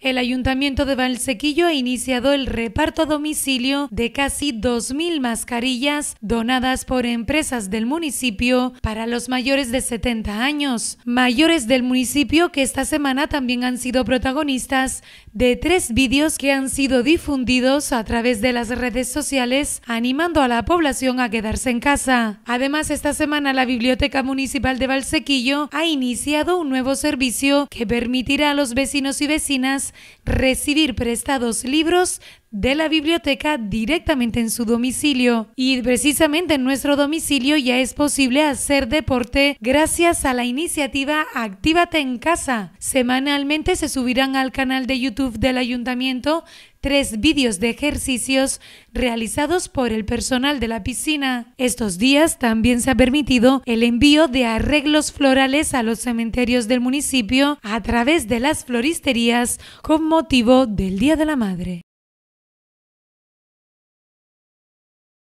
El Ayuntamiento de Valsequillo ha iniciado el reparto a domicilio de casi 2.000 mascarillas donadas por empresas del municipio para los mayores de 70 años. Mayores del municipio que esta semana también han sido protagonistas de tres vídeos que han sido difundidos a través de las redes sociales animando a la población a quedarse en casa. Además, esta semana la Biblioteca Municipal de Valsequillo ha iniciado un nuevo servicio que permitirá a los vecinos y vecinas recibir prestados libros de la biblioteca directamente en su domicilio. Y precisamente en nuestro domicilio ya es posible hacer deporte gracias a la iniciativa Actívate en casa. Semanalmente se subirán al canal de YouTube del ayuntamiento tres vídeos de ejercicios realizados por el personal de la piscina. Estos días también se ha permitido el envío de arreglos florales a los cementerios del municipio a través de las floristerías con motivo del Día de la Madre.